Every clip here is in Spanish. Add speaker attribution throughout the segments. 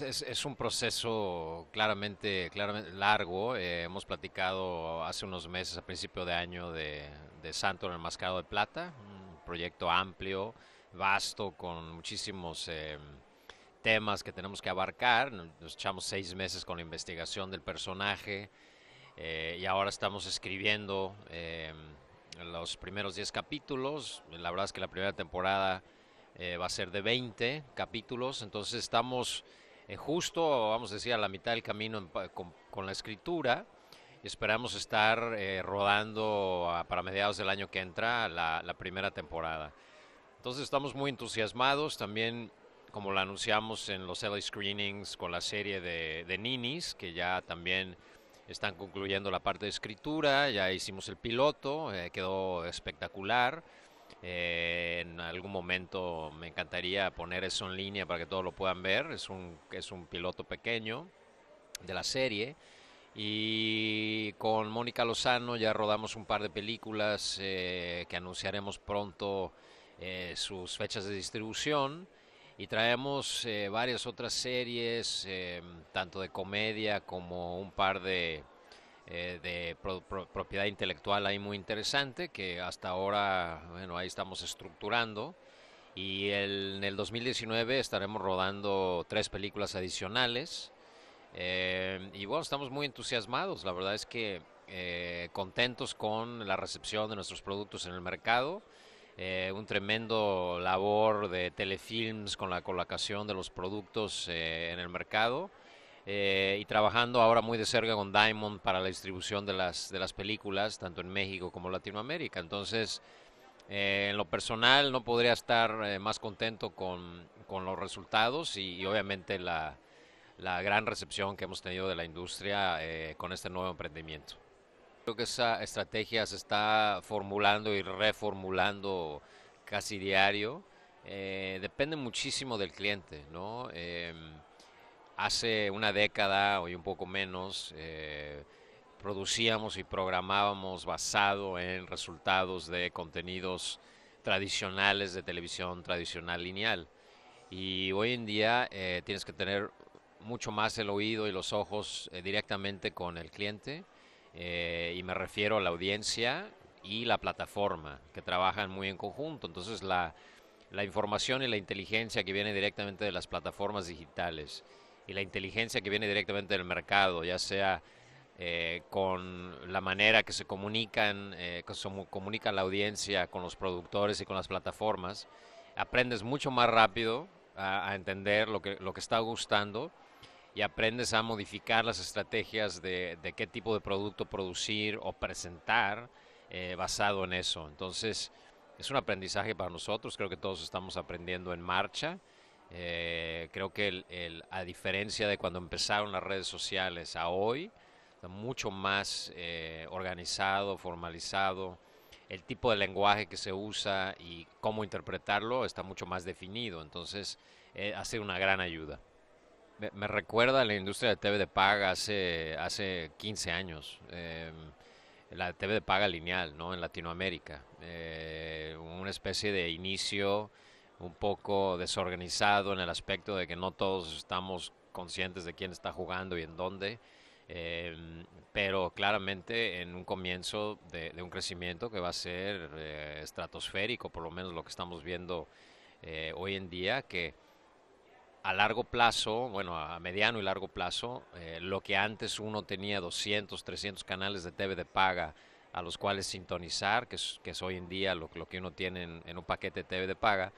Speaker 1: Es, un proceso claramente, largo. Eh, hemos platicado hace unos meses, a principio de año, de, Santo en el Mascado de Plata, un proyecto amplio, vasto, con muchísimos eh, temas que tenemos que abarcar. Nos echamos seis meses con la investigación del personaje eh, y ahora estamos escribiendo los primeros diez capítulos. La verdad es que la primera temporada va a ser de 20 capítulos, entonces estamos eh, justo, vamos a decir, a la mitad del camino con, la escritura. Esperamos estar eh, rodando para mediados del año que entra la, primera temporada. Entonces estamos muy entusiasmados, también como lo anunciamos en los LA Screenings con la serie de, Ninis, que ya también están concluyendo la parte de escritura, ya hicimos el piloto, eh, quedó espectacular. Eh, en algún momento me encantaría poner eso en línea para que todos lo puedan ver. Es un, es un piloto pequeño de la serie. Y con Mónica Lozano ya rodamos un par de películas eh, que anunciaremos pronto eh, sus fechas de distribución. Y traemos varias otras series, tanto de comedia como un par de, eh, de propiedad intelectual ahí muy interesante que hasta ahora, bueno, ahí estamos estructurando. Y en el 2019 estaremos rodando tres películas adicionales. Eh, y bueno, estamos muy entusiasmados. La verdad es que eh, contentos con la recepción de nuestros productos en el mercado. un tremendo labor de telefilms con la colocación de los productos en el mercado. Eh, y trabajando ahora muy de cerca con Diamond para la distribución de las, de las películas, tanto en México como Latinoamérica. Entonces, eh, en lo personal no podría estar eh, más contento con, con los resultados y, obviamente la, la, gran recepción que hemos tenido de la industria con este nuevo emprendimiento. Creo que esa estrategia se está formulando y reformulando casi diario. depende muchísimo del cliente, ¿no? Em, hace una década, o un poco menos, eh, producíamos y programábamos basado en resultados de contenidos tradicionales de televisión tradicional lineal. Y hoy en día eh, tienes que tener mucho más el oído y los ojos eh, directamente con el cliente. y me refiero a la audiencia y la plataforma, que trabajan muy en conjunto. Entonces la, la información y la inteligencia que viene directamente de las plataformas digitales y la inteligencia que viene directamente del mercado, ya sea eh, con la manera que se comunican, eh, que se comunica la audiencia con los productores y con las plataformas, aprendes mucho más rápido a, entender lo que, lo que está gustando y aprendes a modificar las estrategias de, qué tipo de producto producir o presentar eh, basado en eso. Entonces, es un aprendizaje para nosotros, creo que todos estamos aprendiendo en marcha. Eh, creo que a diferencia de cuando empezaron las redes sociales a hoy, está mucho más eh, organizado, formalizado, el tipo de lenguaje que se usa y cómo interpretarlo está mucho más definido. Entonces, eh, ha sido una gran ayuda. Me, recuerda a la industria de TV de paga hace, hace 15 años. Em, la TV de paga lineal, ¿no? En Latinoamérica. Eh, una especie de inicio un poco desorganizado en el aspecto de que no todos estamos conscientes de quién está jugando y en dónde. Eh, pero claramente en un comienzo de, un crecimiento que va a ser eh, estratosférico, por lo menos lo que estamos viendo eh, hoy en día, que a largo plazo, bueno, a mediano y largo plazo, lo que antes uno tenía 200, 300 canales de TV de paga a los cuales sintonizar, que es, hoy en día lo, que uno tiene en, en un paquete de TV de paga,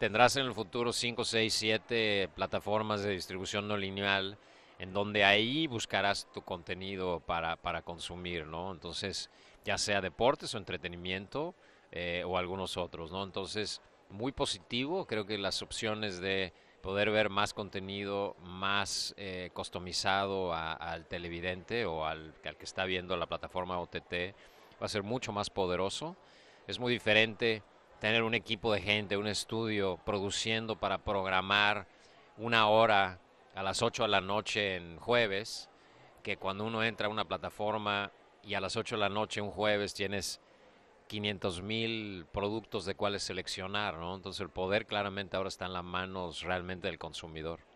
Speaker 1: tendrás en el futuro 5, 6, 7 plataformas de distribución no lineal en donde ahí buscarás tu contenido para, consumir, ¿no? Entonces, ya sea deportes o entretenimiento eh, o algunos otros, ¿no? Entonces, muy positivo, creo que las opciones de poder ver más contenido, más eh, customizado al televidente o al, al que está viendo la plataforma OTT, va a ser mucho más poderoso, es muy diferente tener un equipo de gente, un estudio produciendo para programar una hora a las 8 de la noche en jueves, que cuando uno entra a una plataforma y a las 8 de la noche un jueves tienes 500 mil productos de cuáles seleccionar, ¿no? Entonces el poder claramente ahora está en las manos realmente del consumidor.